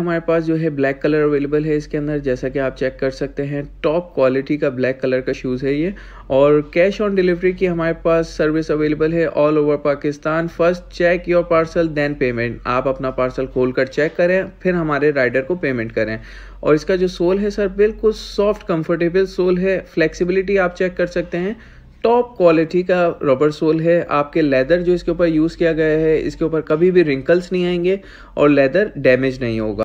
हमारे पास जो है ब्लैक कलर अवेलेबल है इसके अंदर जैसा कि आप चेक कर सकते हैं टॉप क्वालिटी का ब्लैक कलर का शूज़ है ये और कैश ऑन डिलीवरी की हमारे पास सर्विस अवेलेबल है all over Pakistan first check your parcel then payment आप अपना पार्सल खोल कर चेक करें फिर हमारे राइडर को पेमेंट करें और इसका जो सोल है सर बिल्कुल सॉफ्ट कम्फर्टेबल सोल है फ्लेक्सीबिलिटी आप चेक कर सकते हैं टॉप क्वालिटी का रबर सोल है आपके लेदर जो इसके ऊपर यूज़ किया गया है इसके ऊपर कभी भी रिंकल्स नहीं आएंगे और लेदर डैमेज नहीं होगा